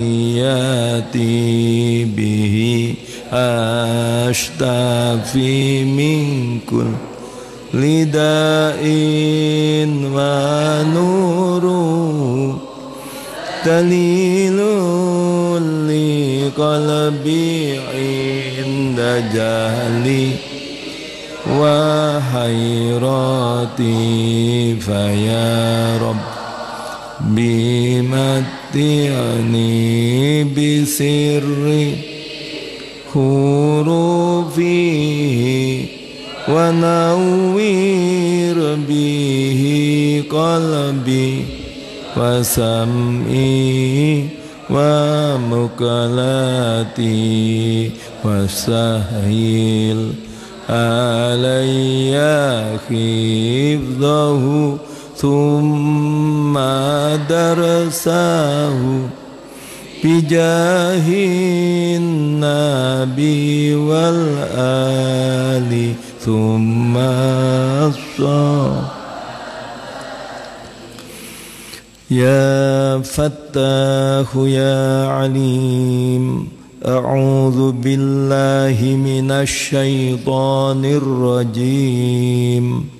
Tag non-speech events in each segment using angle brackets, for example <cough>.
Ya Tibi, Ashtabi Minkul, lidain wa nurul, taliul li kalbi indajali, wahai roti, fya Rob. بمتعني بسر حروفه ونوير به قلبي وسمعي ومقلاتي وسهيل علي حفظه ثم درساه بجاه النبي والآل ثم الصلاة يا فتاح يا عليم أعوذ بالله من الشيطان الرجيم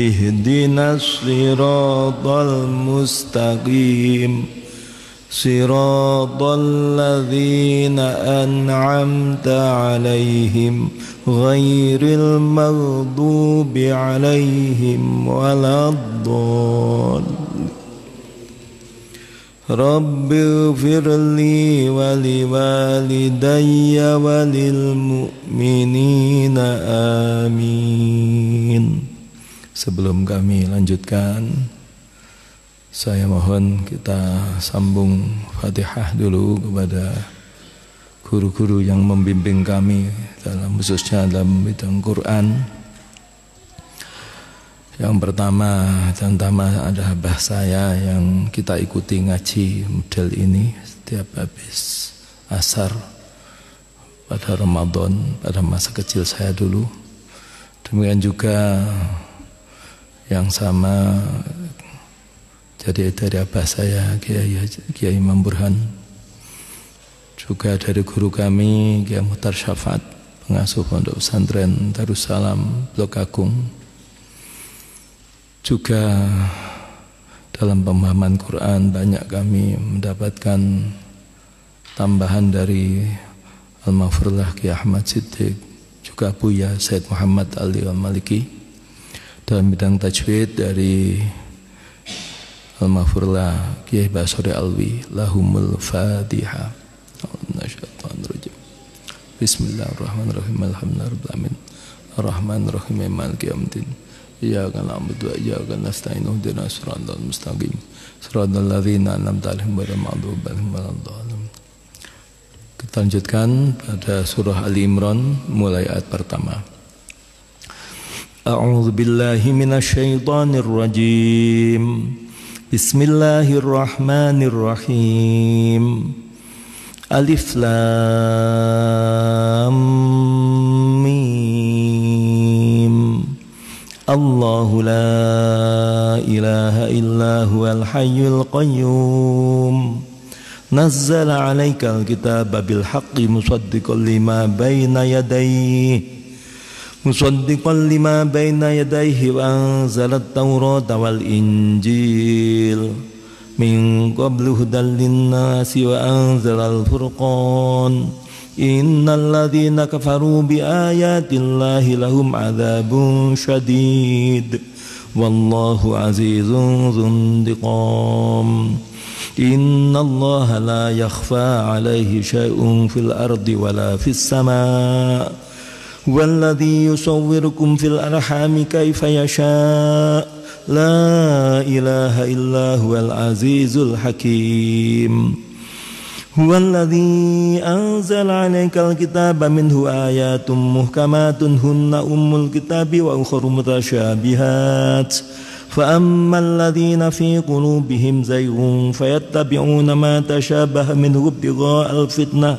اهدنا الصراط المستقيم صراط الذين أنعمت عليهم غير المغضوب عليهم ولا الضال رب اغفر لي ولوالدي وللمؤمنين آمين Sebelum kami lanjutkan, saya mohon kita sambung Fatihah dulu kepada guru-guru yang membimbing kami dalam khususnya dalam bidang Quran. Yang pertama dan pertama ada bahasa saya yang kita ikuti ngaji model ini setiap habis asar pada Ramadan pada masa kecil saya dulu. Demikian juga yang sama jadi dari abah saya Kiai Kiai Imam Burhan juga dari guru kami Kiai Mutar Syafat pengasuh pondok pesantren Darussalam Blok Agung juga dalam pemahaman Quran banyak kami mendapatkan tambahan dari al mafurlah Kiai Ahmad Siddiq juga Buya Said Muhammad Ali Al-Maliki dalam bidang tajwid dari Al-Mahfurlah Kiai Basuri Alwi Lahumul Fadiha Bismillahirrahmanirrahim Alhamdulillahirrahmanirrahim Ar-Rahmanirrahim ya Maliki Yawmiddin Iyyaka na'budu wa iyyaka nasta'in Ihdinas siratal mustaqim Siratal ladzina an'amta 'alaihim ghairil maghdubi 'alaihim waladdallin Kita lanjutkan pada surah Ali Imran mulai ayat pertama أعوذ بالله من الشيطان الرجيم بسم الله الرحمن الرحيم ألف لام ميم الله لا إله إلا هو الحي القيوم نزل عليك الكتاب بالحق مصدقا لما بين يديه مصدقا لما بين يديه وأنزل التوراة والإنجيل من قبل هدى للناس وأنزل الفرقان إن الذين كفروا بآيات الله لهم عذاب شديد والله عزيز ذو انتقام إن الله لا يخفى عليه شيء في الأرض ولا في السماء والذي يصوركم في الأرحام كيف يشاء لا إله إلا هو العزيز الحكيم هو الذي أنزل عليك الكتاب منه آيات محكمات هن أم الكتاب وأخر متشابهات فأما الذين في قلوبهم زيغ فيتبعون ما تشابه منه ابتغاء الفتنة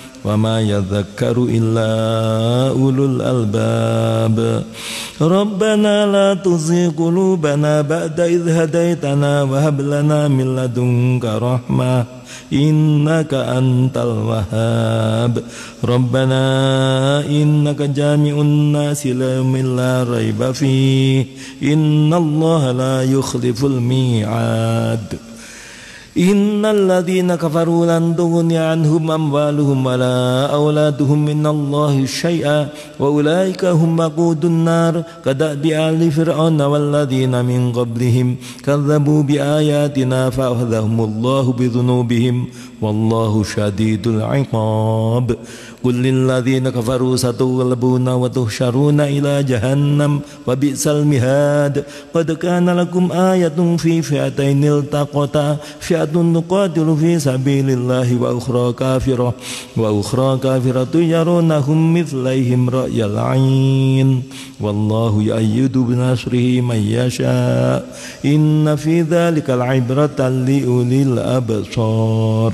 وما يذكر إلا أولو الألباب ربنا لا تزغ قلوبنا بعد إذ هديتنا وهب لنا من لدنك رحمة إنك أنت الوهاب ربنا إنك جامع الناس ليوم لا ريب فيه إن الله لا يخلف الميعاد إن الذين كفروا لن تغني عنهم أموالهم ولا أولادهم من الله شيئا وأولئك هم وقود النار كدأب آل فرعون والذين من قبلهم كذبوا بآياتنا فأخذهم الله بذنوبهم والله شديد العقاب قل للذين كفروا ستغلبون وتهشرون إلى جهنم وبئس المهاد قد كان لكم آية في فئتين التقتا فئة تقاتل في سبيل الله وأخرى كافرة وأخرى كافرة يرونهم مثليهم رأي العين والله يؤيد بنصره من يشاء إن في ذلك العبرة لأولي الأبصار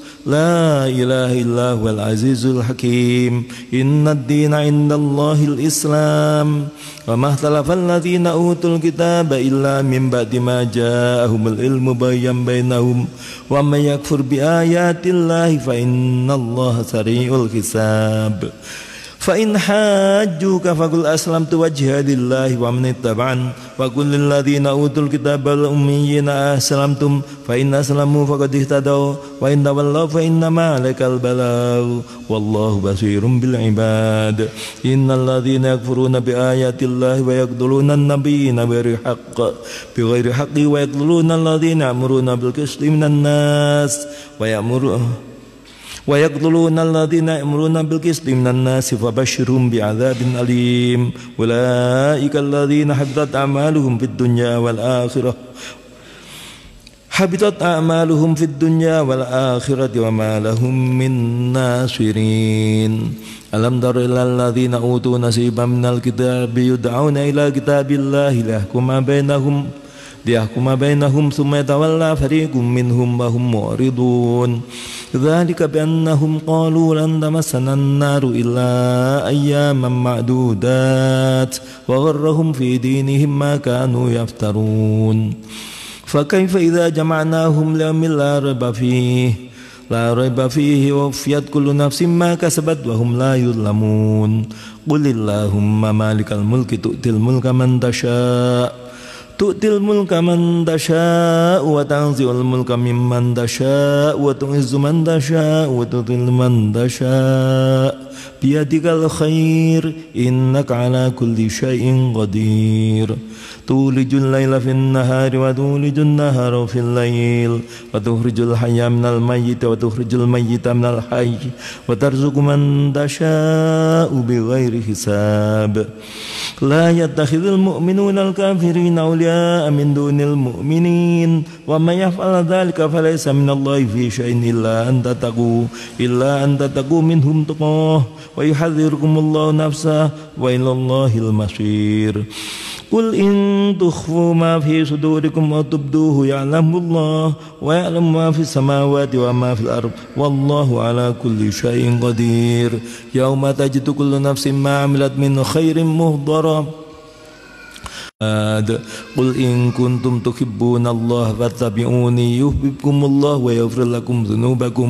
لا إله إلا هو العزيز الحكيم إن الدين عند الله الإسلام وما اختلف الذين أوتوا الكتاب إلا من بعد ما جاءهم العلم بين بينهم ومن يكفر بآيات الله فإن الله سريع الحساب Fa in hajjuka faqul aslamtu wajha lillahi wa man ittaba'an wa qul lil ladzina utul kitaba al ummiyina aslamtum fa in aslamu faqad ihtadaw wa in tawallaw fa inna ma lakal balau wallahu basirun bil ibad innal ladzina yakfuruna bi ayati llahi wa yaqduluna an-nabiyina bi haqq bi ghairi haqqi wa yaqduluna alladhina amuruna bil qisti minan nas wa ya'muruna ويقتلون الذين يأمرون بالقسط من الناس فبشرهم بعذاب أليم أولئك الذين حبطت أعمالهم في الدنيا والآخرة حبطت أعمالهم في الدنيا والآخرة وما لهم من ناصرين ألم تر إلى الذين أوتوا نصيبا من الكتاب يدعون إلى كتاب الله ليحكم بينهم ليحكم بينهم ثم يتولى فريق منهم وهم معرضون ذلك بأنهم قالوا لن تمسنا النار إلا أياما معدودات وغرهم في دينهم ما كانوا يفترون فكيف إذا جمعناهم ليوم لا ريب فيه لا ريب فيه ووفيت كل نفس ما كسبت وهم لا يظلمون قل اللهم مالك الملك تؤتي الملك من تشاء تؤتي الملك من تشاء وتنزع الملك ممن تشاء وتعز من تشاء وتذل من تشاء بيدك الخير إنك على كل شيء قدير تولج الليل في النهار وتولج النهار في الليل وتخرج الحي من الميت وتخرج الميت من الحي وترزق من تشاء بغير حساب لا يتخذ المؤمنون الكافرين أولياء من دون المؤمنين ومن يفعل ذلك فليس من الله في شيء إلا أن تتقوا إلا أن تتقوا منهم تقاه ويحذركم الله نفسه وإلى الله المصير قل إن تخفوا ما في صدوركم وتبدوه يعلم الله ويعلم ما في السماوات وما في الأرض والله على كل شيء قدير يوم تجد كل نفس ما عملت من خير مهضرا محمد قل إن كنتم تحبون الله فاتبعوني يحببكم الله ويغفر لكم ذنوبكم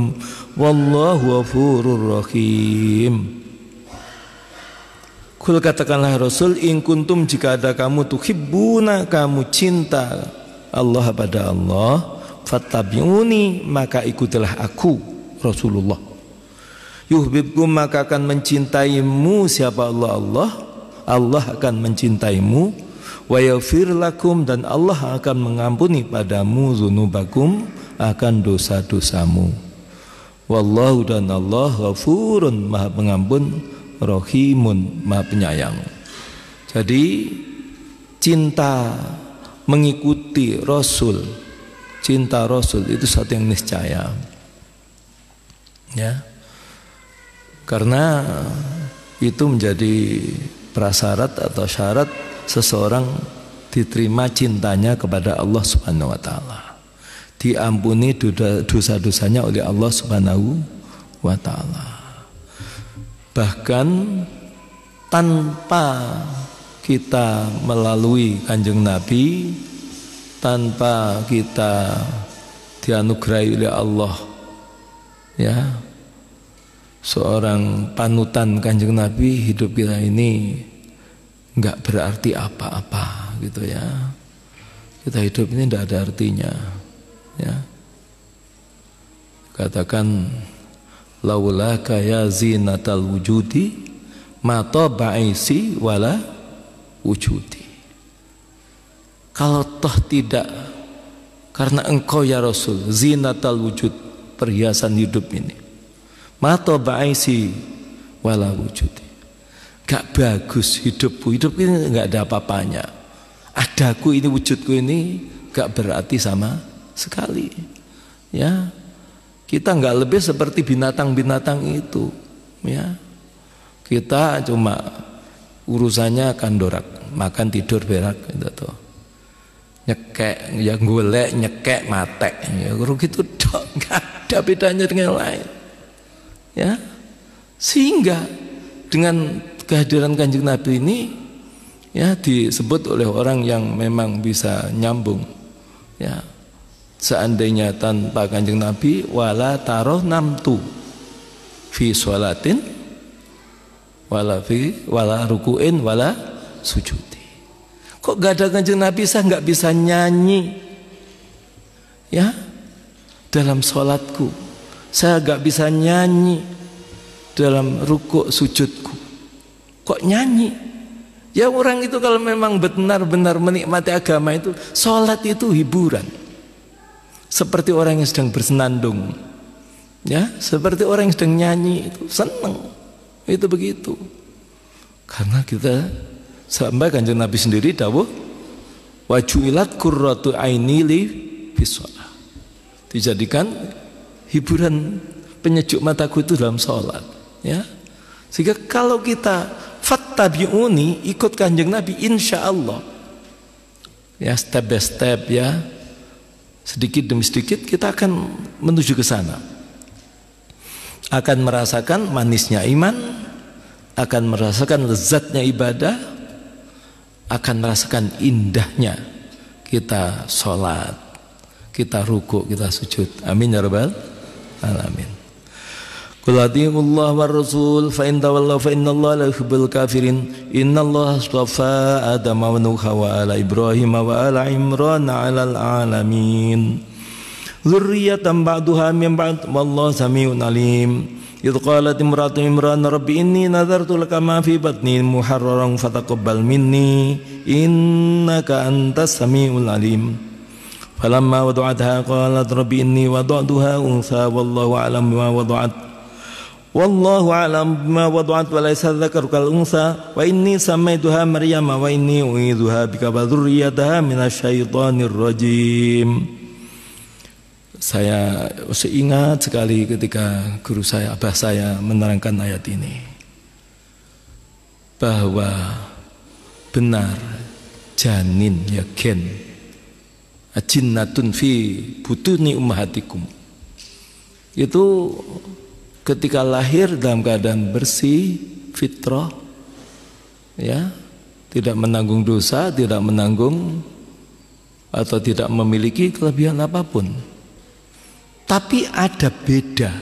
والله غفور رحيم Kul katakanlah Rasul in kuntum jika ada kamu tuhibbuna kamu cinta Allah pada Allah fattabi'uni maka ikutilah aku Rasulullah Yuhbibku maka akan mencintaimu siapa Allah Allah Allah akan mencintaimu wa yaghfir lakum dan Allah akan mengampuni padamu dzunubakum akan dosa-dosamu wallahu dan Allah ghafurun maha pengampun rohimun maha penyayang jadi cinta mengikuti rasul cinta rasul itu satu yang niscaya ya karena itu menjadi prasyarat atau syarat seseorang diterima cintanya kepada Allah Subhanahu wa taala. Diampuni dosa-dosanya oleh Allah Subhanahu wa taala. Bahkan tanpa kita melalui Kanjeng Nabi, tanpa kita dianugerahi oleh Allah ya seorang panutan Kanjeng Nabi hidup kita ini nggak berarti apa-apa gitu ya kita hidup ini tidak ada artinya ya katakan laulaka ya zinatal wujudi mata ba'isi wala wujudi kalau toh tidak karena engkau ya Rasul zinatal wujud perhiasan hidup ini mata ba'isi wala wujudi Gak bagus hidupku, hidup ini gak ada apa-apanya. Adaku ini wujudku ini gak berarti sama sekali. Ya, kita gak lebih seperti binatang-binatang itu. Ya, kita cuma urusannya kandorak, makan tidur berak gitu tuh. Nyekek, ya golek, nyekek, matek. Ya, gitu dong, <laughs> gak ada bedanya dengan yang lain. Ya, sehingga dengan kehadiran kanjeng Nabi ini ya disebut oleh orang yang memang bisa nyambung ya seandainya tanpa kanjeng Nabi wala taroh namtu fi sholatin wala fi wala rukuin wala sujudi kok gak ada kanjeng Nabi saya nggak bisa nyanyi ya dalam sholatku saya nggak bisa nyanyi dalam rukuk sujudku Kok nyanyi? Ya orang itu kalau memang benar-benar menikmati agama itu, sholat itu hiburan. Seperti orang yang sedang bersenandung. Ya, seperti orang yang sedang nyanyi itu seneng. Itu begitu. Karena kita sampai kanjeng Nabi sendiri dawuh wajuilat kurratu aini li bisolah. Dijadikan hiburan penyejuk mataku itu dalam sholat. Ya, sehingga kalau kita fattabi'uni ikut kanjeng Nabi insya Allah ya step by step ya sedikit demi sedikit kita akan menuju ke sana akan merasakan manisnya iman akan merasakan lezatnya ibadah akan merasakan indahnya kita sholat kita ruku kita sujud amin ya rabbal alamin قل أطيعوا الله والرسول فإن تولوا فإن الله لا يحب الكافرين إن الله اصطفى آدم ونوح وآل إبراهيم وآل عمران على العالمين ذرية بعدها من بعد والله سميع عليم إذ قالت امرأة عمران رب إني نذرت لك ما في بطني محررا فتقبل مني إنك أنت السميع العليم فلما وضعتها قالت رب إني وضعتها أنثى والله أعلم ما وضعت Wallahu alam ma wad'at wa laysa dzakaru kal unsa wa inni samaituha Maryam wa inni uidzuha bika wa dzurriyyataha minasyaitonir rajim. Saya seingat sekali ketika guru saya abah saya menerangkan ayat ini bahwa benar janin ya gen ajinnatun fi butuni ummahatikum itu ketika lahir dalam keadaan bersih fitrah ya tidak menanggung dosa tidak menanggung atau tidak memiliki kelebihan apapun tapi ada beda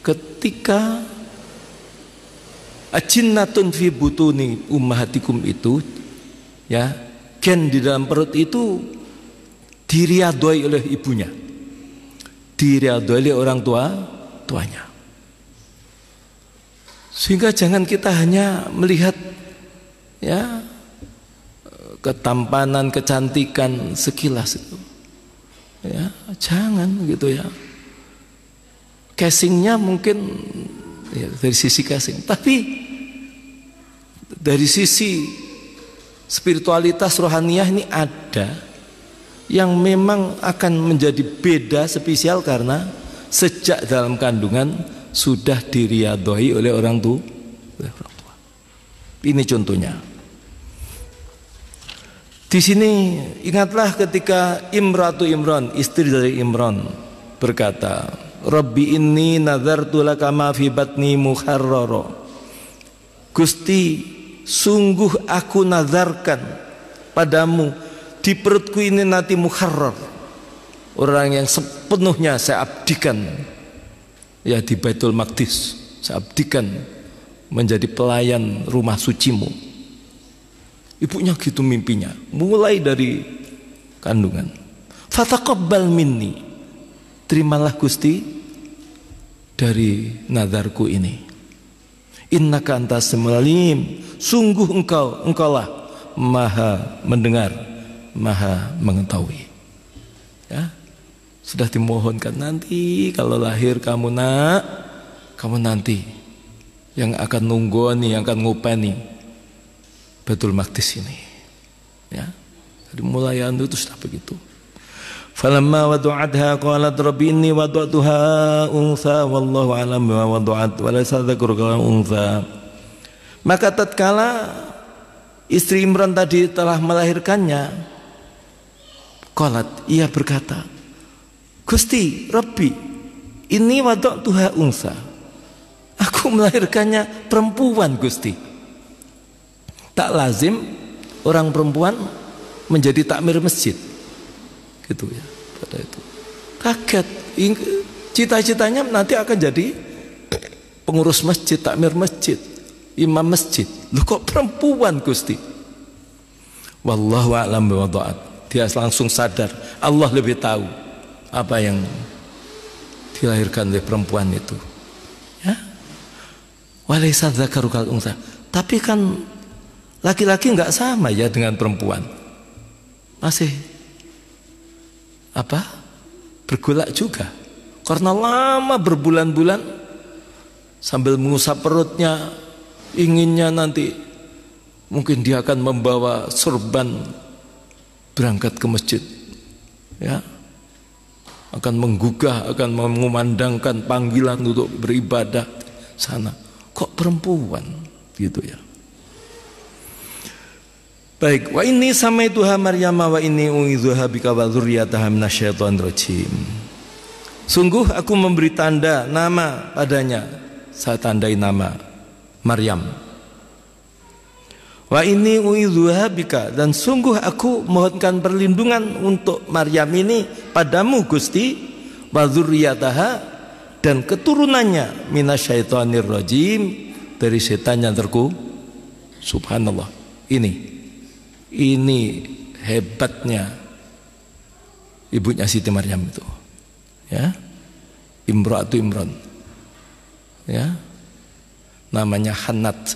ketika ajinnatun fi butuni ummahatikum itu ya gen di dalam perut itu diriadoi oleh ibunya diriadoi oleh orang tua tuanya. Sehingga jangan kita hanya melihat ya ketampanan, kecantikan sekilas itu. Ya, jangan gitu ya. Casingnya mungkin ya, dari sisi casing, tapi dari sisi spiritualitas rohaniah ini ada yang memang akan menjadi beda spesial karena sejak dalam kandungan sudah diriadohi oleh orang tua. Ini contohnya. Di sini ingatlah ketika Imratu Imran, istri dari Imran berkata, "Rabbi ini nazar tulah ma fi batni Gusti, sungguh aku nazarkan padamu di perutku ini nanti muharroro orang yang sepenuhnya saya abdikan ya di Baitul Maqdis saya abdikan menjadi pelayan rumah sucimu ibunya gitu mimpinya mulai dari kandungan fataqabbal minni terimalah Gusti dari nadarku ini innaka antas semalim sungguh engkau engkaulah maha mendengar maha mengetahui sudah dimohonkan nanti kalau lahir kamu nak kamu nanti yang akan nunggu nih yang akan ngupeni betul maktis ini ya jadi mulai anu itu sudah begitu Falamma wadu'atha qalat rabbi inni wadu'atuha unsa wallahu alam wa wadu'at wa laysa dzakruka unsa maka tatkala istri Imran tadi telah melahirkannya qalat ia berkata Gusti, Rabbi, ini wadok Tuhan Ungsa. Aku melahirkannya perempuan, Gusti. Tak lazim orang perempuan menjadi takmir masjid. Gitu ya, pada itu. Kaget, cita-citanya nanti akan jadi pengurus masjid, takmir masjid, imam masjid. Lu kok perempuan, Gusti? Wallahu a'lam Dia langsung sadar, Allah lebih tahu apa yang dilahirkan oleh perempuan itu ya tapi kan laki-laki nggak -laki sama ya dengan perempuan masih apa Bergulak juga karena lama berbulan-bulan sambil mengusap perutnya inginnya nanti mungkin dia akan membawa sorban berangkat ke masjid ya akan menggugah, akan mengumandangkan panggilan untuk beribadah sana. Kok perempuan gitu ya? Baik, wah ini sama itu Maryam wa ini uizuha bika wa dzurriyyataha minasyaitonir rajim. Sungguh aku memberi tanda nama padanya. Saya tandai nama Maryam. Wa ini uidhuha bika dan sungguh aku mohonkan perlindungan untuk Maryam ini padamu Gusti wa dan keturunannya minasyaitonir rajim dari setan yang terku subhanallah ini ini hebatnya ibunya Siti Maryam itu ya Imratu Imran ya namanya Hanat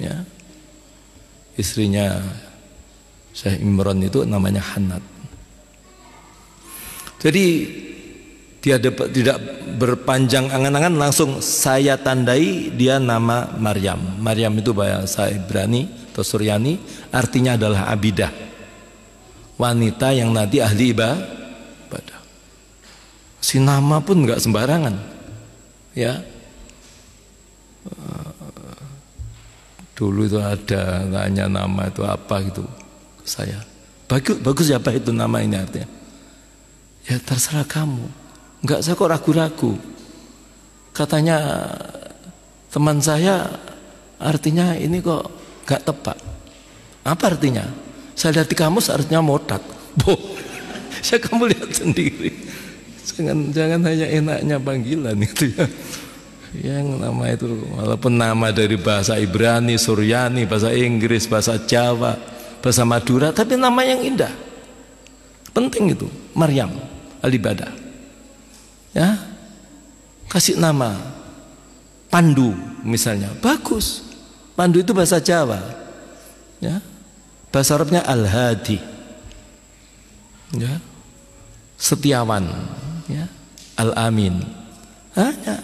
ya istrinya Syekh Imron itu namanya Hanat. Jadi dia dapat tidak berpanjang angan-angan langsung saya tandai dia nama Maryam. Maryam itu bahasa Ibrani atau Suryani artinya adalah abidah. Wanita yang nanti ahli ibadah. Si nama pun nggak sembarangan. Ya. Dulu itu ada tanya nama itu apa gitu saya. Bagus, bagus ya apa itu nama ini artinya? Ya terserah kamu. Enggak saya kok ragu-ragu. Katanya teman saya artinya ini kok gak tepat. Apa artinya? Saya lihat di kamus artinya modak. Boh, <laughs> saya kamu lihat sendiri. Jangan jangan hanya enaknya panggilan itu ya yang nama itu walaupun nama dari bahasa Ibrani, Suryani, bahasa Inggris, bahasa Jawa, bahasa Madura, tapi nama yang indah. Penting itu, Maryam Alibada. Ya. Kasih nama Pandu misalnya, bagus. Pandu itu bahasa Jawa. Ya. Bahasa Arabnya Al-Hadi. Ya. Setiawan, ya. Al-Amin. Hanya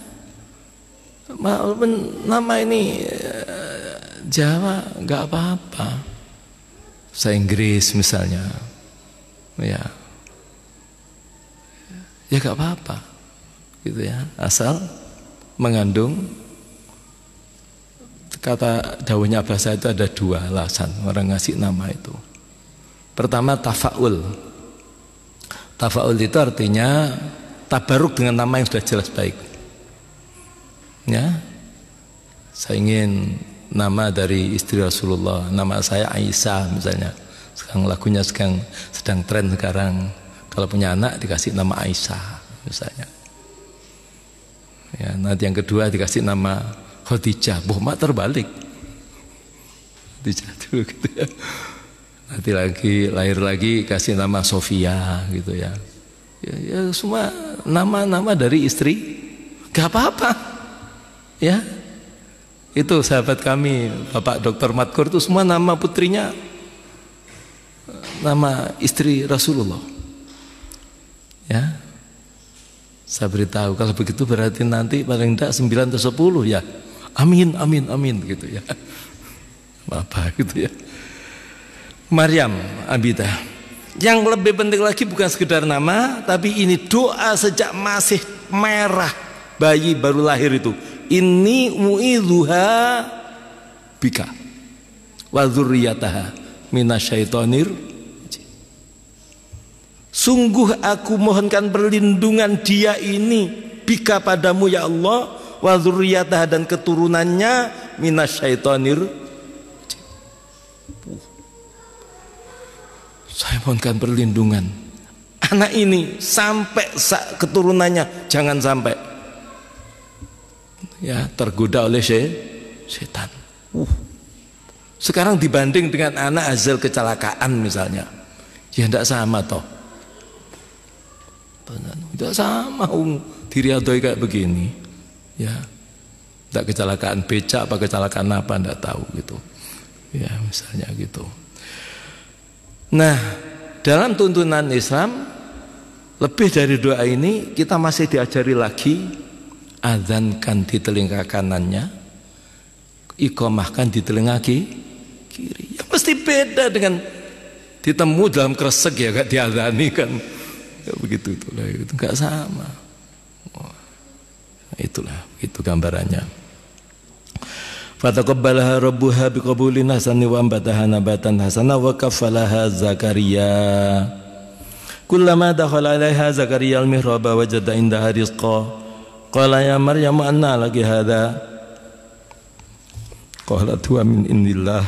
Walaupun nama ini eh, Jawa nggak apa-apa. Saya Inggris misalnya. Ya. Ya nggak apa-apa. Gitu ya. Asal mengandung kata daunnya bahasa itu ada dua alasan orang ngasih nama itu. Pertama tafaul. Tafaul itu artinya tabaruk dengan nama yang sudah jelas baik ya saya ingin nama dari istri Rasulullah nama saya Aisyah misalnya sekarang lagunya sekarang sedang tren sekarang kalau punya anak dikasih nama Aisyah misalnya ya nanti yang kedua dikasih nama Khadijah boh mak terbalik Khadijah <laughs> gitu ya nanti lagi lahir lagi kasih nama Sofia gitu ya ya, ya semua nama-nama dari istri gak apa-apa Ya, itu sahabat kami Bapak Dr. Matkur itu semua nama putrinya nama istri Rasulullah. Ya. Saya beritahu kalau begitu berarti nanti paling tidak 9 atau 10 ya. Amin, amin, amin gitu ya. Apa gitu ya. Maryam Abidah. Yang lebih penting lagi bukan sekedar nama, tapi ini doa sejak masih merah bayi baru lahir itu. Ini mu'idhuha bika wa dzurriyyataha minasyaitonir Sungguh aku mohonkan perlindungan dia ini bika padamu ya Allah wa dzurriyyataha dan keturunannya minasyaitonir Saya mohonkan perlindungan anak ini sampai keturunannya jangan sampai ya tergoda oleh se setan. Uh. Sekarang dibanding dengan anak hasil kecelakaan misalnya, ya tidak sama toh. Tidak sama um diriadoi kayak begini, ya. Tidak kecelakaan becak apa kecelakaan apa tidak tahu gitu, ya misalnya gitu. Nah, dalam tuntunan Islam lebih dari doa ini kita masih diajari lagi Azankan di telinga kanannya, ikomahkan di telinga kiri. Ya pasti beda dengan ditemu dalam kresek ya gak diadani kan. Ya begitu itulah itu gak sama. Itulah itu gambarannya. fatakabbalaha rabbuha biqabulin hasani wa ambataha nabatan hasana wa kafalaha Zakaria. Kullama dakhala 'alaiha Zakaria al-mihraba wajada indaha rizqah Qala ya Maryam anna laki hadha? Qala tuwa min indillah.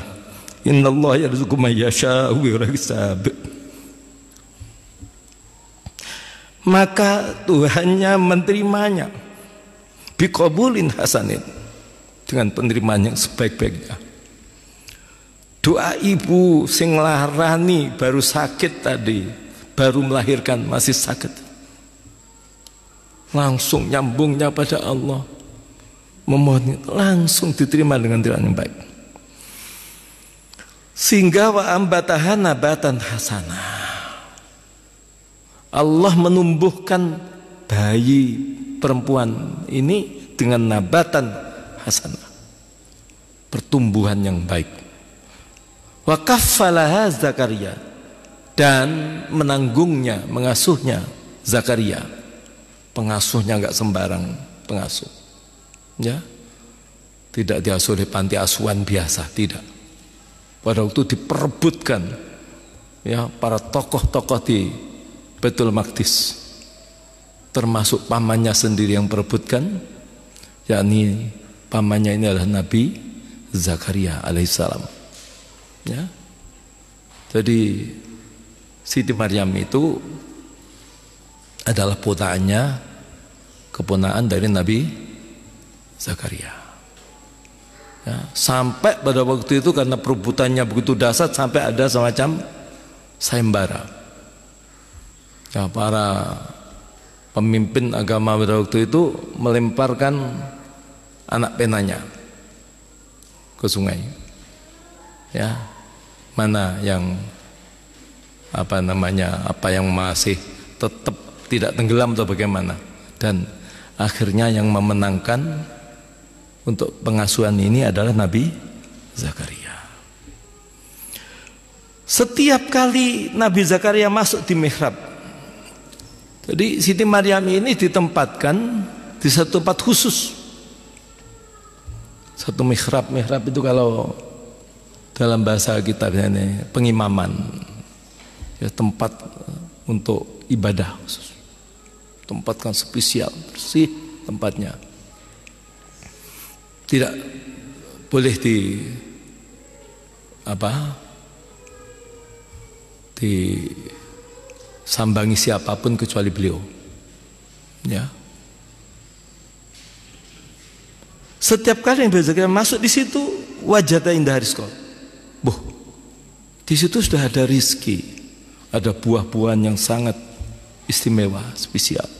Innallah yarzuqu man yasha'u bighairi hisab. Maka Tuhannya menerimanya Bikobulin hasanin dengan penerimaan yang sebaik-baiknya. Doa ibu sing larani baru sakit tadi, baru melahirkan masih sakit langsung nyambungnya pada Allah memohon langsung diterima dengan doa yang baik sehingga wa ambatahan nabatan hasanah Allah menumbuhkan bayi perempuan ini dengan nabatan hasanah pertumbuhan yang baik wa kaffalaha Zakaria dan menanggungnya mengasuhnya Zakaria pengasuhnya nggak sembarang pengasuh ya tidak diasuh oleh panti asuhan biasa tidak pada waktu diperebutkan ya para tokoh-tokoh di Betul Maktis termasuk pamannya sendiri yang perebutkan yakni pamannya ini adalah Nabi Zakaria alaihissalam ya jadi Siti Maryam itu adalah putranya keponaan dari Nabi Zakaria. Ya, sampai pada waktu itu karena perebutannya begitu dasar sampai ada semacam sayembara. Ya, para pemimpin agama pada waktu itu melemparkan anak penanya ke sungai. Ya, mana yang apa namanya apa yang masih tetap tidak tenggelam atau bagaimana dan akhirnya yang memenangkan untuk pengasuhan ini adalah Nabi Zakaria. Setiap kali Nabi Zakaria masuk di mihrab, jadi Siti Maryam ini ditempatkan di satu tempat khusus. Satu mihrab, mihrab itu kalau dalam bahasa kita pengimaman. Ya, tempat untuk ibadah khusus tempatkan spesial bersih tempatnya tidak boleh di apa di sambangi siapapun kecuali beliau ya setiap kali yang berzikir masuk di situ wajahnya indah rizko Boh, di situ sudah ada rizki, ada buah-buahan yang sangat istimewa, spesial.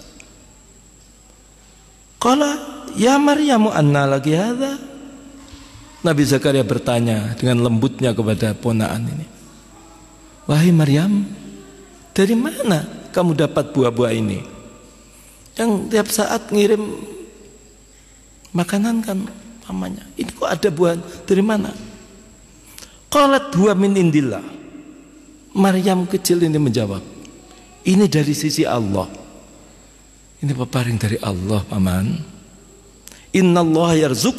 Kala ya Maryamu anna lagi hadza? Nabi Zakaria bertanya dengan lembutnya kepada ponaan ini. Wahai Maryam, dari mana kamu dapat buah-buah ini? Yang tiap saat ngirim makanan kan mamanya. Ini kok ada buah dari mana? Kalat buah min indillah. Maryam kecil ini menjawab, ini dari sisi Allah. Ini peparing dari Allah, paman. Inna Allah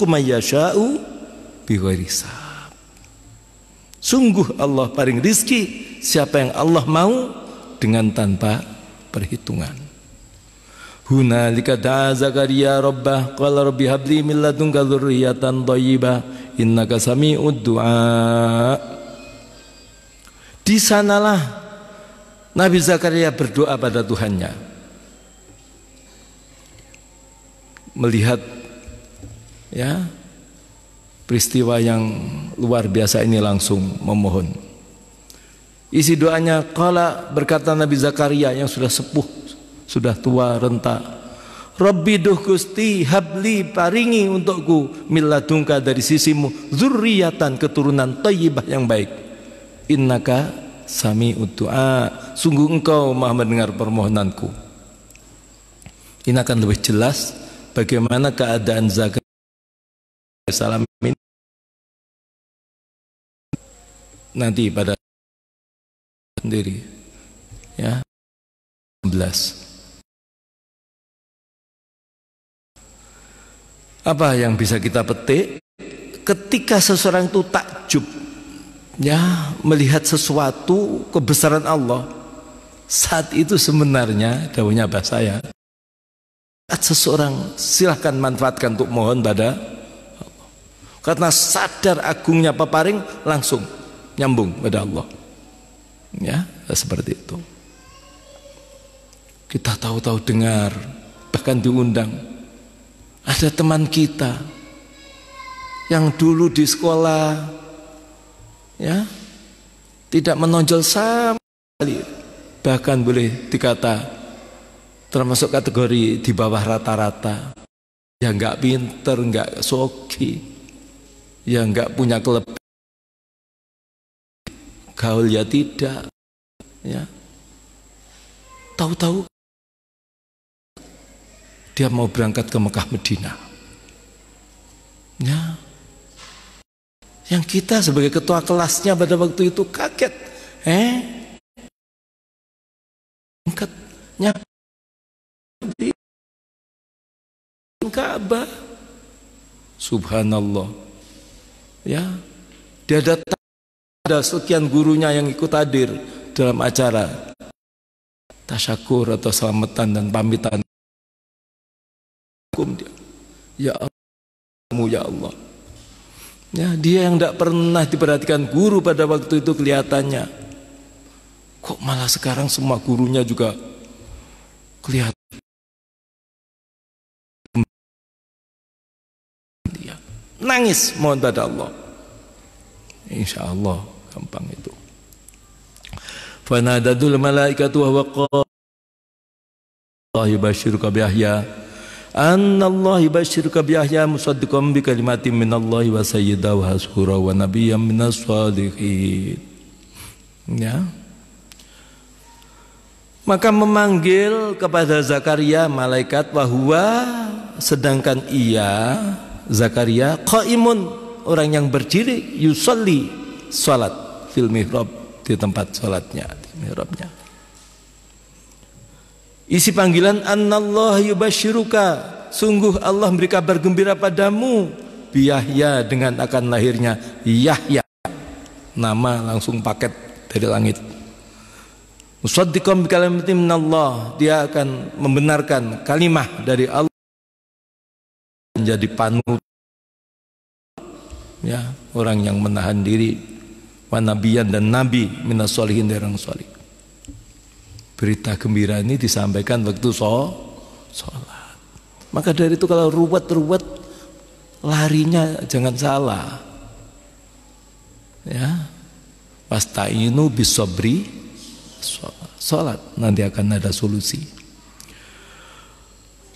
may yasha'u Sungguh Allah paring rizki siapa yang Allah mau dengan tanpa perhitungan. Hunalika da'a Zakaria rabbah qala rabbi habli min ladunka dzurriyyatan thayyibah innaka sami'ud du'a. Di sanalah Nabi Zakaria berdoa pada Tuhannya. melihat ya peristiwa yang luar biasa ini langsung memohon. Isi doanya kala berkata Nabi Zakaria yang sudah sepuh, sudah tua renta. Rabbi duh gusti habli paringi untukku milladungka dari sisimu zurriatan keturunan tayyibah yang baik. Innaka sami utu'a sungguh engkau maha mendengar permohonanku. Ini akan lebih jelas bagaimana keadaan zakat salam ini nanti pada sendiri ya 16. apa yang bisa kita petik ketika seseorang itu takjub ya melihat sesuatu kebesaran Allah saat itu sebenarnya daunnya bahasa saya seseorang silahkan manfaatkan untuk mohon pada Allah. Karena sadar agungnya peparing langsung nyambung pada Allah. Ya, seperti itu. Kita tahu-tahu dengar, bahkan diundang. Ada teman kita yang dulu di sekolah ya tidak menonjol sama sekali bahkan boleh dikata termasuk kategori di bawah rata-rata yang nggak pinter, nggak soki, yang nggak punya kelebihan, gaul ya tidak, ya tahu-tahu dia mau berangkat ke Mekah Medina. Ya. Yang kita sebagai ketua kelasnya pada waktu itu kaget. Eh? Angkat. Ya di Ka'bah. Subhanallah. Ya, dia datang ada sekian gurunya yang ikut hadir dalam acara tasyakur atau selamatan dan pamitan hukum dia. Ya Allah, ya Allah. Ya, dia yang tidak pernah diperhatikan guru pada waktu itu kelihatannya. Kok malah sekarang semua gurunya juga kelihatan nangis mohon pada Allah insya Allah gampang itu fanadatul malaikatu wa Allah yubashiruka bi Yahya anna Allah yubashiruka bi Yahya bi kalimatin min Allah wa sayyida wa hasura wa nabiyyan min as-salihin ya maka memanggil kepada Zakaria malaikat bahwa sedangkan ia Zakaria qaimun orang yang berdiri yusolli salat fil mihrab di tempat salatnya di mihrabnya Isi panggilan annallah yubashiruka sungguh Allah memberi kabar gembira padamu Yahya dengan akan lahirnya Yahya nama langsung paket dari langit Musaddiqan bikalimati minallah dia akan membenarkan kalimat dari Allah menjadi panut ya orang yang menahan diri wanabian dan nabi minas solihin dari solih berita gembira ini disampaikan waktu sholat maka dari itu kalau ruwet-ruwet larinya jangan salah ya pastainu bisobri sholat nanti akan ada solusi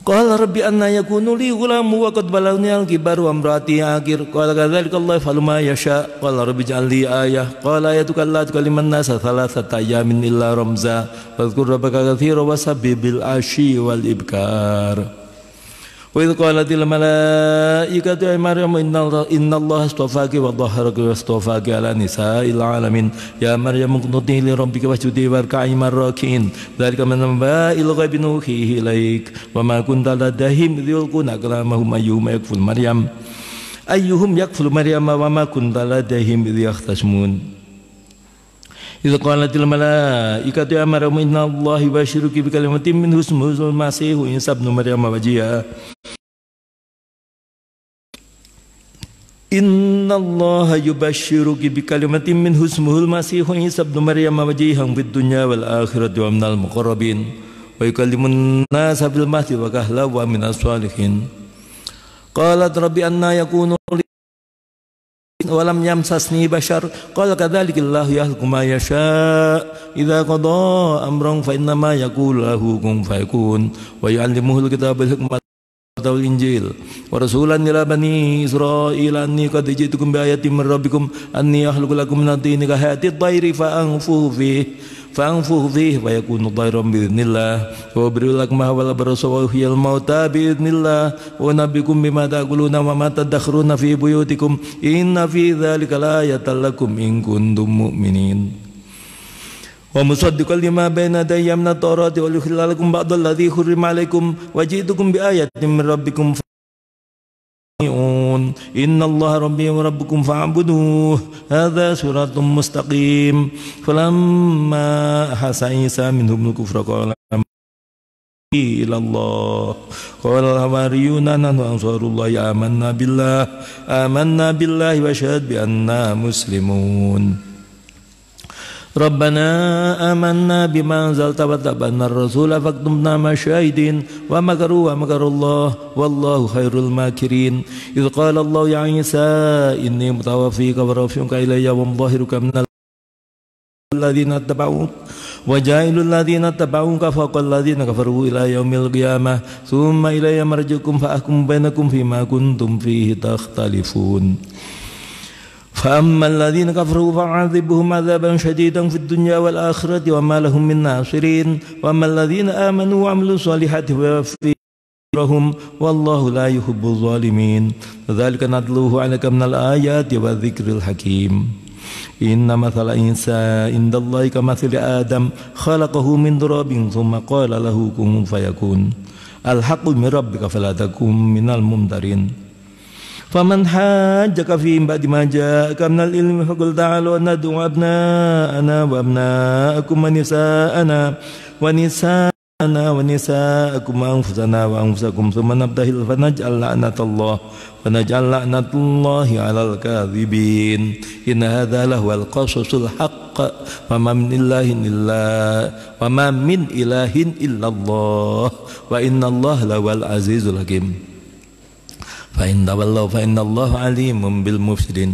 قال ربي أن يكون لي غلام وقد بلغني الكبر وامرأتي عاقر قال كذلك الله يفعل ما يشاء قال ربي اجعل لي آية قال آيتك لا تكلم الناس ثلاثة أيام إلا رمزا فاذكر ربك كثيرا وسبح بالعشي والإبكار وإذ قالت الملائكة يا مريم إن الله اصطفاك وطهرك واصطفاك على نساء العالمين يا مريم اقنطي لربك واسجدي واركعي مع الراكعين ذلك من أنباء الغيب نوحيه إليك وما كنت لديهم إذ يلقون أقلامهم أيهما يكفل مريم أيهم يكفل مريم وما كنت لديهم إذ يختصمون Idza qalatil malaikatu ya maryam inna Allaha syiruki bi kalimatin min ismihi al-masih Isa ibn Maryam wajia. Inna Allah yubashiruki bi kalimatin min husmuhul masih Isa ibn Maryam wajihan fid dunya wal akhirati wa minal muqarrabin wa yukallimun nasa bil mahdi wa kahla wa min as-salihin qalat rabbi anna yakunu walam yamsasni bashar qala kadzalika Allah yahluku ma yasha idza qada amran fa inna ma yaqulu kun fayakun wa yu'allimuhu kita kitaba wal hikmata injil wa rasulan bani israila anni kau dijitu bi ayatin min rabbikum anni akhluqu lakum min tin ka hayati at-tayri fa fangfuh dih wa yakunu dhairam bi'idnillah wa abriu mahawal ahwala yal mauta bi'idnillah wa nabikum bima ta'kuluna wa ma tadakhruna fi buyutikum inna fi dhalika la yatallakum in mu'minin wa musaddiqal lima baina yadayya min at wa yukhillu ba'dal ladhi hurrima alaikum wa jidukum bi min rabbikum إن الله ربي وربكم فاعبدوه هذا صراط مستقيم فلما أحس عيسى منهم الكفر قال إلى الله قال الحواريون نحن أنصار الله آمنا بالله آمنا بالله واشهد بأننا مسلمون ربنا آمنا بما أنزلت واتبعنا الرسول فاكتبنا مع الشاهدين ومكروا ومكر الله والله خير الماكرين إذ قال الله يا عيسى إني متوفيك ورافعك إلي ومظاهرك من الذين اتبعوك وجاهل الذين اتبعوك فوق الذين كفروا إلى يوم القيامة ثم إلي مرجكم فأحكم بينكم فيما كنتم فيه تختلفون فأما الذين كفروا فعذبهم عذابا شديدا في الدنيا والآخرة وما لهم من ناصرين وأما الذين آمنوا وعملوا الصالحات فيوفي والله لا يحب الظالمين ذلك نتلوه عليك من الآيات والذكر الحكيم إن مثل إنسان عند الله كمثل آدم خلقه من تراب ثم قال له كن فيكون الحق من ربك فلا تكن من الممترين فمن حاجك في من بعد ما جاءك من العلم فقل تعالوا ندعو أبناءنا وأبناءكم ونساءنا ونساءنا ونساءكم وأنفسنا وأنفسكم ثم نبتهل فنجعل لعنة الله ونجعل لعنة الله على الكاذبين إن هذا لهو القصص الحق وما من إله إلا وما من إله إلا الله وإن الله لهو العزيز الحكيم fa in tawallaw fa innallaha alimun bil mufsidin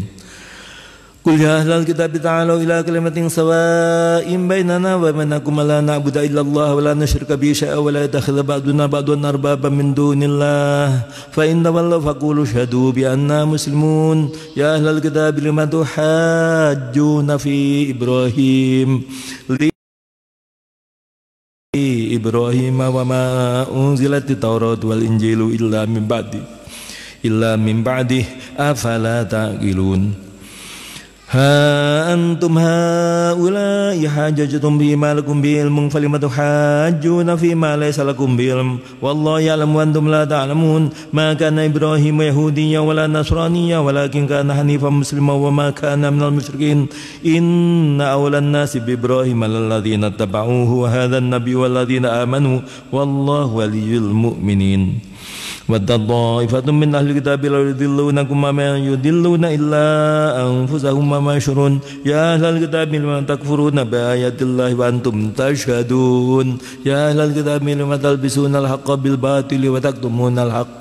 kul ya ahlal kitab ta'alu ila kalimatin sawa'in bainana wa bainakum la na'budu illa Allah wa la nusyrika bihi syai'a wa la yattakhidha ba'duna ba'dan arbaban min dunillah fa in tawallaw faqulu syahadu bi anna muslimun ya ahlal kitab lima tuhajjuna nafi Ibrahim li Ibrahim wa ma unzilat at-taurat wal injilu illa min ba'di إلا من بعده أفلا تعقلون ها أنتم هؤلاء حاججتم بما لكم به فلم تحاجون فيما ليس لكم به والله يعلم وأنتم لا تعلمون ما كان إبراهيم يهوديا ولا نصرانيا ولكن كان حنيفا مسلما وما كان من المشركين إن أولى الناس بإبراهيم الذين اتبعوه وهذا النبي والذين آمنوا والله ولي المؤمنين ود طائفة من أهل الكتاب لو يضلونكم وما يضلون إلا أنفسهم وما يشعرون يا أهل الكتاب لما تكفرون بآيات الله وأنتم تشهدون يا أهل الكتاب لما تلبسون الحق بالباطل وتكتمون الحق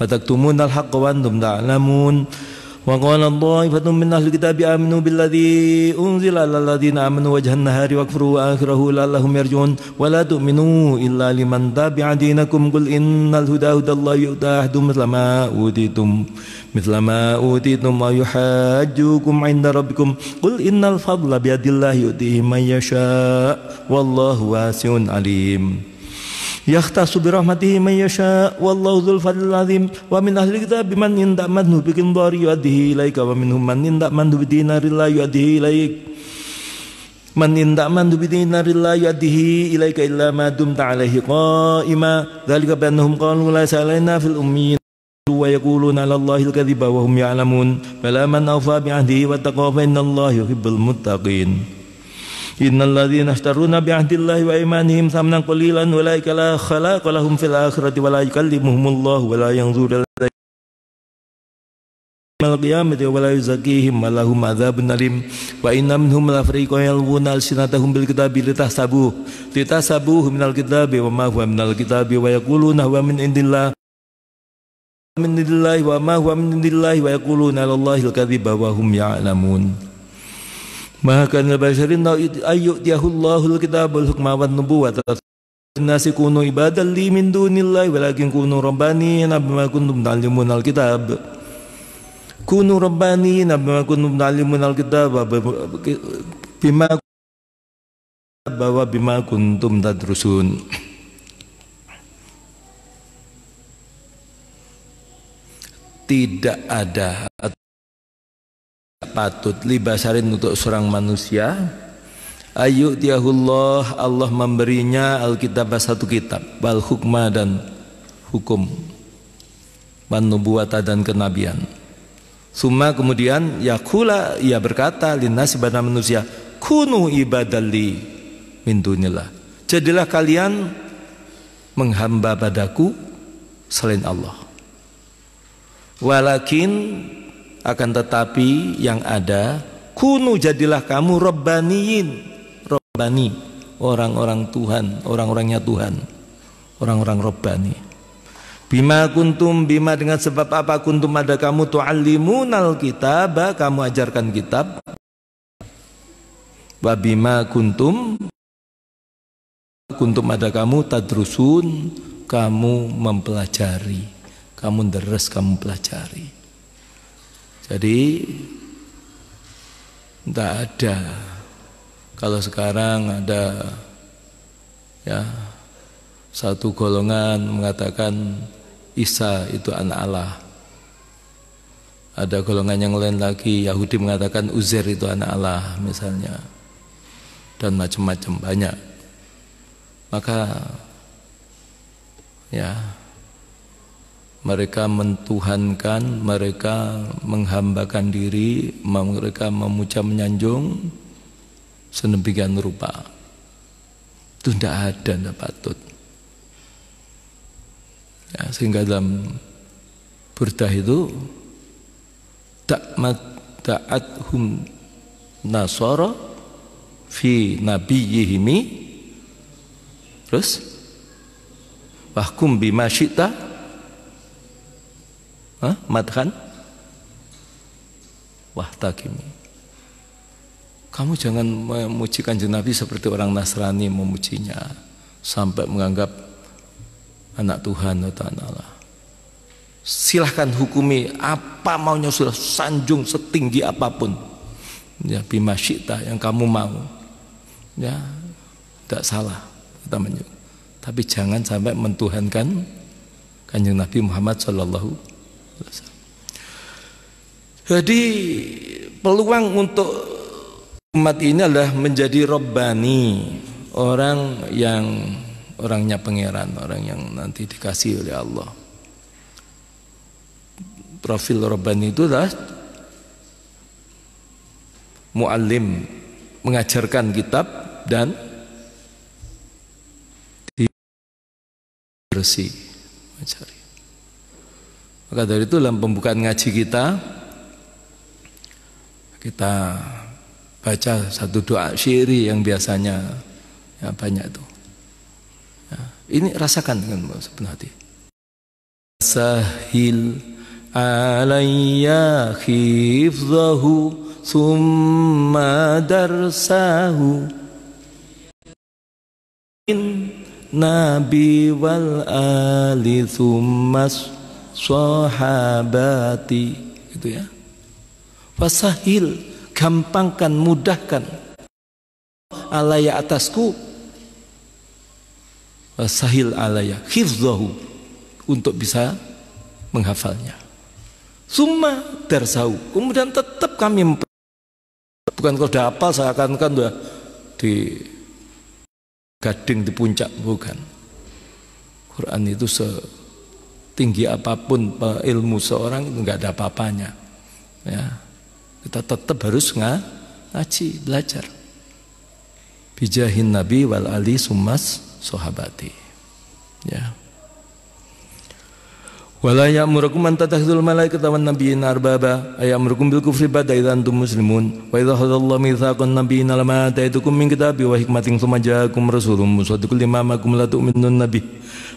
وتكتمون الحق وأنتم تعلمون وقال الطائفة من أهل الكتاب آمنوا بالذي أنزل على الذين آمنوا وجه النهار واكفروا آخره لعلهم يرجون ولا تؤمنوا إلا لمن تابع دينكم قل إن الهدى هدى الله يؤتى أحد مثل ما أوتيتم مثل ما أوتيتم ويحاجوكم عند ربكم قل إن الفضل بيد الله يؤتيه من يشاء والله واسع عليم yakhtasu bi rahmatihi man yasha wallahu dzul fadlil azim wa min ahli kitab biman inda manhu bikin yadihi ilaika wa minhum man inda bi dinari la yadihi ilaik man inda bi dinari la yadihi ilaika illa ma dumta alaihi qaima dzalika bi qalu la salaina fil ummiyin ويقولون على الله الكذب وهم يعلمون فلا من أوفى بعهده واتقى فإن الله يحب المتقين innal ladzina ashtaruna bi wa imanihim thamanan qalilan ulaika la khalaqa lahum fil akhirati wa la yukallimuhumullahu wa la yanzuru Mal qiyamati wa la yuzakihim wa lahum adzabun alim wa inna minhum la yalwuna alsinatahum bil kitabi litahsabu litahsabuhu minal kitabi wa ma huwa minal kitabi wa yaquluna huwa min indillah min indillahi wa ma huwa min indillahi wa yaquluna ala allahi al-kadhiba wa hum ya'lamun Maha kana basharin ayyuk tiahullahul kitabul hukma wan nubuwata nasi kuno ibadal li min dunillahi walakin kuno rabbani bima kuntum ta'limun alkitab Kuno rabbani bima kuntum ta'limun alkitab bima bahwa bima kuntum tadrusun tidak ada patut libasarin untuk seorang manusia ayu tiahullah Allah memberinya alkitab satu kitab wal hukma dan hukum manubuata dan kenabian summa kemudian yakula ia berkata linas ibadah manusia kunu ibadali min dunillah jadilah kalian menghamba padaku selain Allah walakin akan tetapi yang ada kunu jadilah kamu rabbaniyin rabbani orang-orang Tuhan orang-orangnya Tuhan orang-orang rabbani bima kuntum bima dengan sebab apa kuntum ada kamu tuallimunal kitab kamu ajarkan kitab wa bima kuntum kuntum ada kamu tadrusun kamu mempelajari kamu deres kamu pelajari jadi tidak ada. Kalau sekarang ada ya satu golongan mengatakan Isa itu anak Allah. Ada golongan yang lain lagi Yahudi mengatakan Uzair itu anak Allah misalnya. Dan macam-macam banyak. Maka ya mereka mentuhankan, mereka menghambakan diri, mereka memuja menyanjung sedemikian rupa. Itu tidak ada, tidak patut. Ya, sehingga dalam burdah itu mat hum nasoro fi nabi yihimi terus wahkum bima syi'ta Hah? Madhan? Wahtakimi. Kamu jangan memuji kanjeng Nabi seperti orang Nasrani memujinya sampai menganggap anak Tuhan atau anak Allah. Silahkan hukumi apa maunya sudah sanjung setinggi apapun. Ya bima syita yang kamu mau. Ya tidak salah kita menyuruh, Tapi jangan sampai mentuhankan kanjeng Nabi Muhammad Shallallahu jadi peluang untuk umat ini adalah menjadi robbani, orang yang orangnya pangeran, orang yang nanti dikasih oleh Allah. Profil robbani itu adalah muallim mengajarkan kitab dan bersih mencari. Maka dari itu dalam pembukaan ngaji kita kita baca satu doa syiri yang biasanya ya, banyak itu. Ya, ini rasakan dengan sepenuh hati. Sahil alayya khifzahu summa darsahu nabi wal ali summas sahabati gitu ya fasahil gampangkan mudahkan alaya atasku fasahil alaya hifzahu untuk bisa menghafalnya summa darsau kemudian tetap kami bukan kalau sudah hafal saya akan kan sudah di gading di puncak bukan Quran itu se tinggi apapun ilmu seorang itu nggak ada apa-apanya. Ya. Kita tetap harus ngaji, belajar. Bijahin Nabi wal Ali sumas sahabati. Ya. Wala murakum an malai malaikata wan nabiyina arbaba ayamurukum bil kufri ba'da idza antum muslimun wa idza hadallahu mitsaqan nabiyina lama ataitukum min kitabi wa hikmatin thumma ja'akum rasulun musaddiqul lima kum la tu'minun nabiy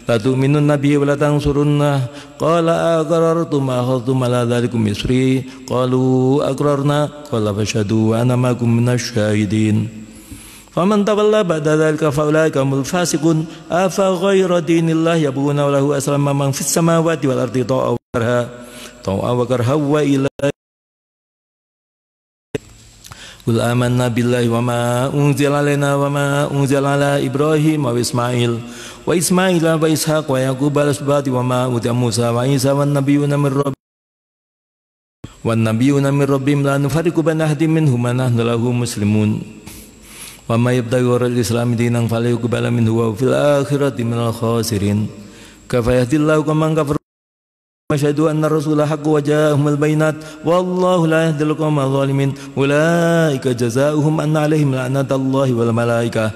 لتؤمنن به ولتنصرنه قال أقررتم أخذتم على ذلكم مصري قالوا أقررنا قال فاشهدوا أنا معكم من الشاهدين فمن تولى بعد ذلك فأولئك هم الفاسقون أفغير دين الله يبغون وله أسلم من في السماوات والأرض طوعا وكرها طوعا وكرها وإلى Qul amanna billahi wa ma unzila alaina wa ma unzila ala Ibrahim wa Ismail wa Ismail wa Ishaq wa Yaqub wa Asbati wa ma utia Musa wa Isa wa nabiyuna min rabb wa nabiyuna min rabbim la nufariku baina ahadin minhum wa nahnu lahu muslimun wa ma yabda'i wa al-islam dinan kubala min huwa fil akhirati minal khasirin kafa yahdillahu man واشهدوا ان الرسول حق وجاءهم البينات والله لا يهدي القوم الظالمين اولئك جزاؤهم ان عليهم لعنه الله والملائكه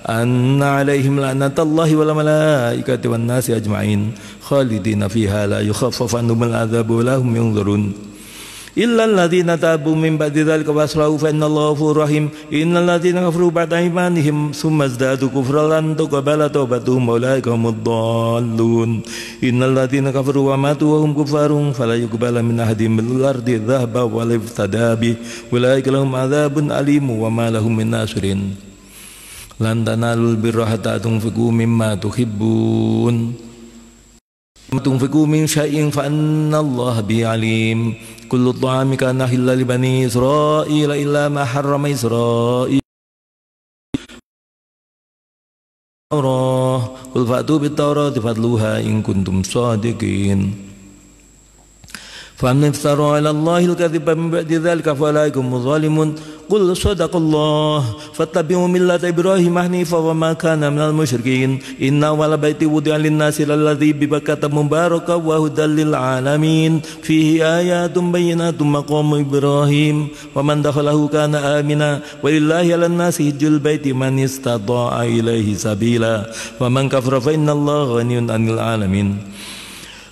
أن عليهم لعنة الله والملائكة والناس أجمعين خالدين فيها لا يخفف عنهم العذاب ولا هم ينظرون إلا الذين تابوا من بعد ذلك وأصلحوا فإن الله غفور رحيم إن الذين كفروا بعد إيمانهم ثم ازدادوا كفرا لن تقبل توبتهم أولئك هم الضالون إن الذين كفروا وماتوا وهم كفار فلا يقبل من أحدهم الأرض ذهبا ولا افتدى به أولئك لهم عذاب أليم وما لهم من ناصرين لن تنالوا البر حتى تنفقوا مما تحبون تنفقوا من شيء فأن الله به عليم كل الطعام كان حلا لبني إسرائيل إلا ما حرم إسرائيل قل فأتوا بالتوراة فاتلوها إن كنتم صادقين فمن افترى على الله الكذب من بعد ذلك فأولئك هم الظالمون قل صدق الله فاتبعوا ملة إبراهيم حنيفا وما كان من المشركين إن أول بيت وضع للناس الذي ببكة مباركا وهدى للعالمين فيه آيات بينات مقام إبراهيم ومن دخله كان آمنا ولله على الناس حج البيت من استطاع إليه سبيلا ومن كفر فإن الله غني عن العالمين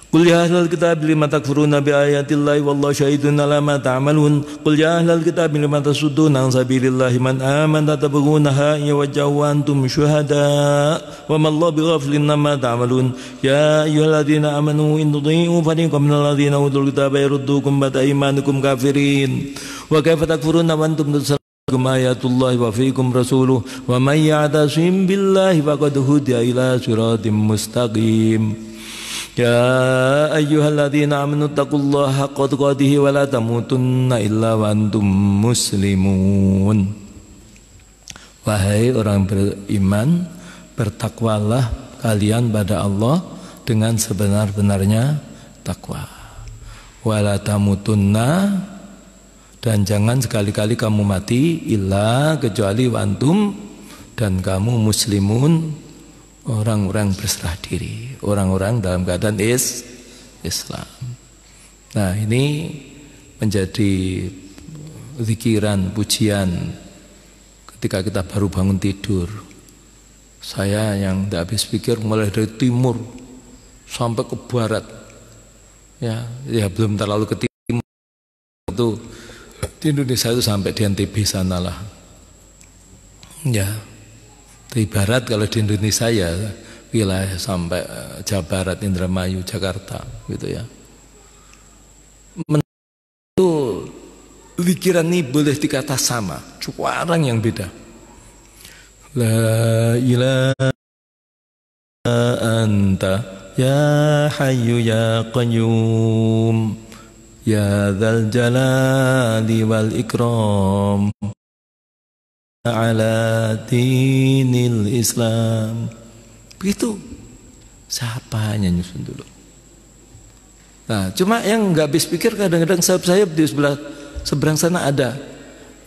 Qul ya ahlal kitab lima takfuruna bi ayatillahi wallahu syahidun ala ma ta'malun Qul ya ahlal kitab lima tasudduna an sabilillahi man aman tabghunaha yawajjahu wa syuhada wa ma Allah ma ta'malun ya ayyuhalladzina amanu in tudhi'u fariqam minal ladzina utul kitaba yaruddukum ba'da imanikum kafirin wa kaifa takfuruna wa antum تصدقكم آيات الله وفيكم رسوله ومن يعتصم بالله فقد هدي إلى يا أيها الذين آمنوا اتقوا الله حق تقاته ولا تموتن إلا وأنتم مسلمون Wahai orang beriman, bertakwalah kalian pada Allah dengan sebenar-benarnya takwa. Wala tamutunna dan jangan sekali-kali kamu mati illa kecuali wantum dan kamu muslimun orang-orang berserah diri orang-orang dalam keadaan is Islam. Nah ini menjadi zikiran, pujian ketika kita baru bangun tidur. Saya yang tidak habis pikir mulai dari timur sampai ke barat. Ya, ya belum terlalu ke timur itu di Indonesia itu sampai di NTB sana lah. Ya, di barat kalau di Indonesia ya wilayah sampai eh, Jawa Barat, Indramayu, Jakarta gitu ya. Men itu pikiran ini boleh dikata sama, orang yang beda. La ilaha anta ya hayu ya qayyum ya dzal jalali wal ikram ala dinil islam Begitu. Siapanya nyusun dulu. Nah, cuma yang nggak habis pikir kadang-kadang sayap saya di sebelah seberang sana ada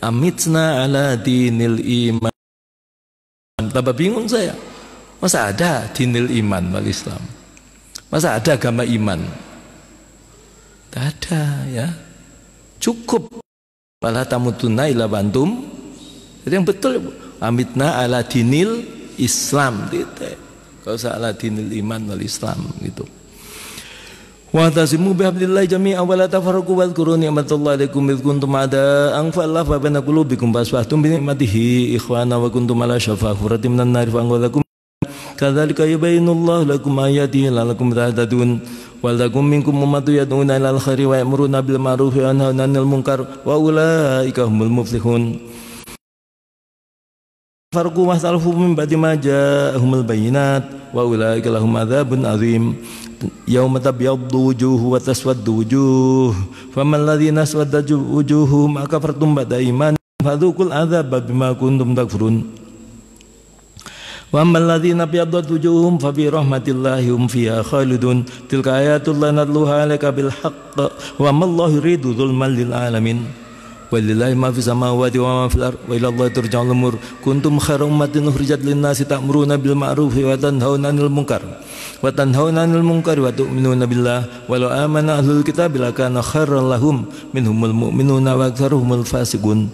amitna ala dinil iman. Tambah bingung saya. Masa ada dinil iman wal Islam? Masa ada agama iman? Tidak ada ya. Cukup tamu tunai ila bantum. Jadi yang betul amitna ala dinil Islam. Titik. Gitu. Kau salah dinil iman wal Islam gitu. Wa tasimu bihablillahi jami'a wa la tafarraqu wa dzkuru ni'matallahi alaikum id kuntum an fa fa baina qulubikum fasbahtum bi ni'matihi ikhwana wa kuntum ala shafa hufratin minan nar fa anqadhakum kadzalika yubayyinullahu lakum ayati la'allakum tahtadun wal takum minkum mumatu yad'una ilal khairi wa ya'muruna bil ma'rufi wa yanhauna 'anil munkar wa ulaika humul muflihun Farku masalhum min ba'di ma ja'ahumul bayinat wa ulaika lahum adzabun azim yauma tabyaddu wujuhu wa taswaddu wujuh faman ladzina aswaddat wujuhum akafartum ba'da iman fadzukul adzaba bima kuntum takfurun wa ammal ladzina abyaddat wujuhum fa bi rahmatillahi hum fiha khalidun tilka ayatul lanatluha 'alaika bil haqq wa mallahu yuridu dzulman lil alamin Walillahi ma fis samawati wa ma fil ard wa ila Allah turja'ul umur. Kuntum khairu ummatin ukhrijat lin-nasi ta'muruna bil ma'ruf wa tanhauna 'anil munkar wa tanhauna 'anil munkar wa tu'minuna billah walau law amana ahlul kitab lakana khairan lahum minhumul mu'minuna wa aktsaruhumul fasiqun.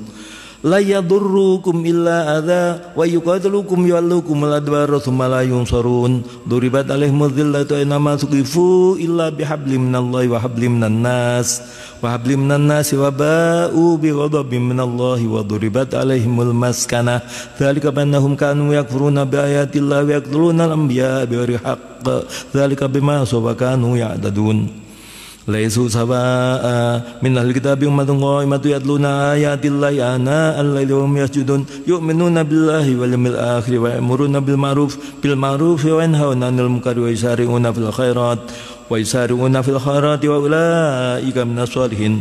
la yadurrukum illa adza wa yuqatilukum yuallukum al-adbar thumma la yunsarun duribat alaihimuz dhillatu aynama thuqifu illa bihablim minallahi wa hablim minan nas wa hablim minan nas wa ba'u bi ghadabin minallahi wa duribat alaihimul maskana dhalika bannahum kanu yakfuruna bi ayati llahi wa yaqtuluna al-anbiya bi ghairi haqq dhalika bima sabakanu ya'tadun ليسوا سواء من أهل الكتاب أمة قائمة يتلون آيات الله آناء الليل وهم يسجدون يؤمنون بالله واليوم الآخر ويأمرون بالمعروف بالمعروف وينهون عن المنكر ويسارعون في الخيرات ويسارعون في الخيرات وأولئك من الصالحين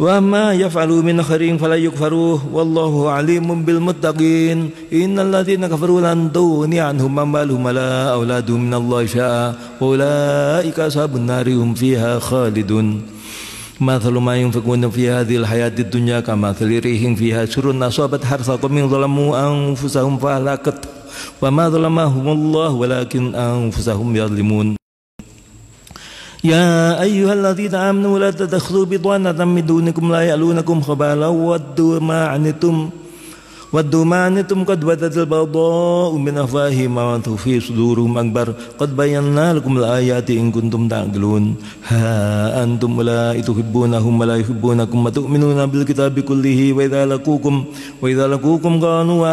وما يفعلوا من خير فلا يكفروه والله عليم بالمتقين إن الذين كفروا لن تغني عنهم أموالهم ولا أولادهم من الله شاء أولئك أصحاب النار هم فيها خالدون مثل ما ينفقون في هذه الحياة الدنيا كمثل ريح فيها سر أصابت حرث قوم ظلموا أنفسهم فأهلكت وما ظلمهم الله ولكن أنفسهم يظلمون يا أيها الذين آمنوا لا تدخلوا بضانة من دونكم لا يألونكم خبالا ودوا ما عنتم Wadumani tum kad wadadil bado umin afahi mawan tufi suduru magbar kad bayan na ayati ing kuntum ha antum la itu hibbu na hum la hibbu na kum matuk minu na bil kita bikul lihi waida la kukum waida la kukum ka nu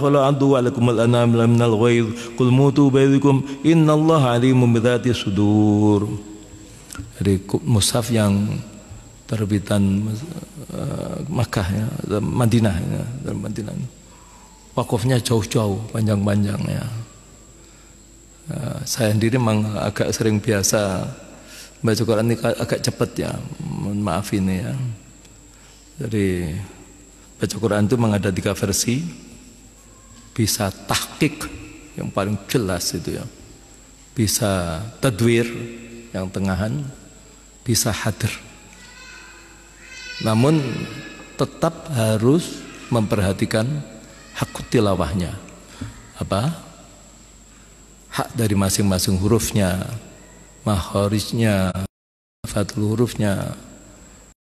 kholo adu wa lakum al ana mila baidikum in na mumidati sudur. Rekup musaf yang terbitan Eh, Makkah ya, Madinah ya, dari Madinah. Wakufnya jauh-jauh, panjang-panjang ya. Eh, saya sendiri memang agak sering biasa baca Quran ini agak cepat ya, mohon maaf ini ya. Jadi baca Quran itu memang ada tiga versi, bisa tahqiq yang paling jelas itu ya, bisa tadwir yang tengahan, bisa hadir namun tetap harus memperhatikan hak tilawahnya. Apa? Hak dari masing-masing hurufnya, mahorisnya, fatul hurufnya,